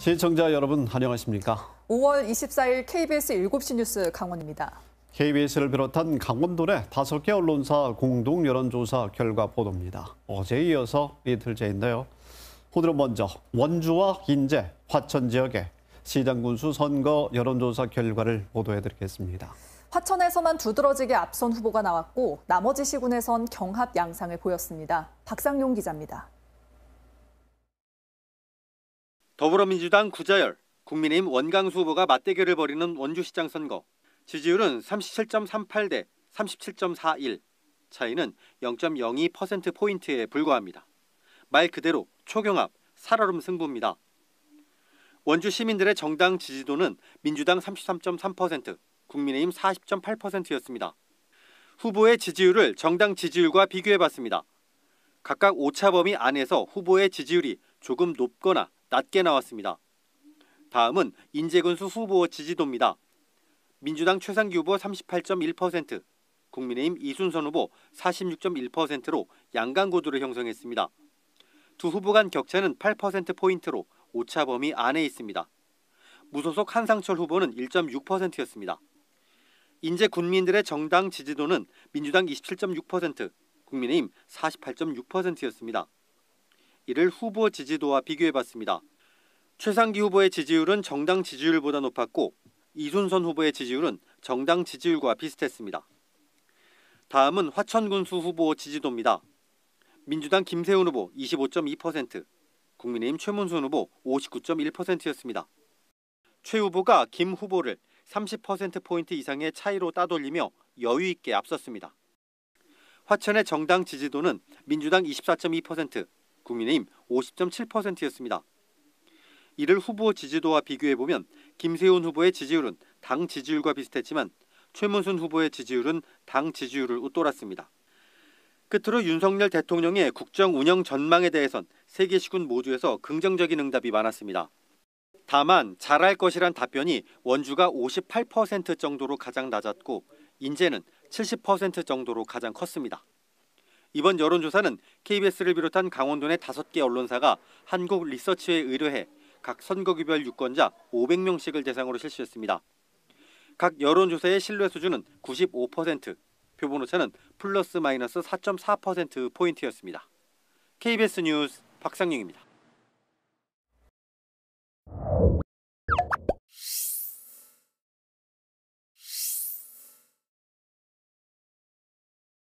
시청자 여러분 안녕하십니까? 5월 24일 KBS 7시 뉴스 강원입니다. KBS를 비롯한 강원도 내 5개 언론사 공동 여론조사 결과 보도입니다. 어제 에 이어서 이틀째인데요. 오늘은 먼저 원주와 인제, 화천 지역의 시장군수 선거 여론조사 결과를 보도해드리겠습니다. 화천에서만 두드러지게 앞선 후보가 나왔고 나머지 시군에선 경합 양상을 보였습니다. 박상용 기자입니다. 더불어민주당 구자열, 국민의힘 원강수 후보가 맞대결을 벌이는 원주시장 선거. 지지율은 37.38 대 37.41, 차이는 0.02%포인트에 불과합니다. 말 그대로 초경합, 살얼음 승부입니다. 원주 시민들의 정당 지지도는 민주당 33.3%, 국민의힘 40.8%였습니다. 후보의 지지율을 정당 지지율과 비교해봤습니다. 각각 오차범위 안에서 후보의 지지율이 조금 높거나 낮게 나왔습니다. 다음은 인재군수 후보 지지도입니다. 민주당 최상기 후보 38.1%, 국민의힘 이순선 후보 46.1%로 양강구도를 형성했습니다. 두 후보 간 격차는 8%포인트로 오차 범위 안에 있습니다. 무소속 한상철 후보는 1.6%였습니다. 인제 군민들의 정당 지지도는 민주당 27.6%, 국민의힘 48.6%였습니다. 이를 후보 지지도와 비교해봤습니다. 최상기 후보의 지지율은 정당 지지율보다 높았고 이순선 후보의 지지율은 정당 지지율과 비슷했습니다. 다음은 화천군수 후보 지지도입니다. 민주당 김세훈 후보 25.2%, 국민의힘 최문순 후보 59.1%였습니다. 최 후보가 김 후보를 30%포인트 이상의 차이로 따돌리며 여유 있게 앞섰습니다. 화천의 정당 지지도는 민주당 24.2%, 국민의힘 50.7%였습니다. 이를 후보 지지도와 비교해보면 김세훈 후보의 지지율은 당 지지율과 비슷했지만 최문순 후보의 지지율은 당 지지율을 웃돌았습니다. 끝으로 윤석열 대통령의 국정 운영 전망에 대해선 세계 시군 모두에서 긍정적인 응답이 많았습니다. 다만 잘할 것이란 답변이 원주가 58% 정도로 가장 낮았고 인재는 70% 정도로 가장 컸습니다. 이번 여론조사는 KBS를 비롯한 강원도 내 다섯 개 언론사가 한국 리서치에 의뢰해 각 선거기별 유권자 500명씩을 대상으로 실시했습니다. 각 여론조사의 신뢰 수준은 95%, 표본 오차는 플러스 마이너스 4.4%포인트였습니다. KBS 뉴스 박상영입니다.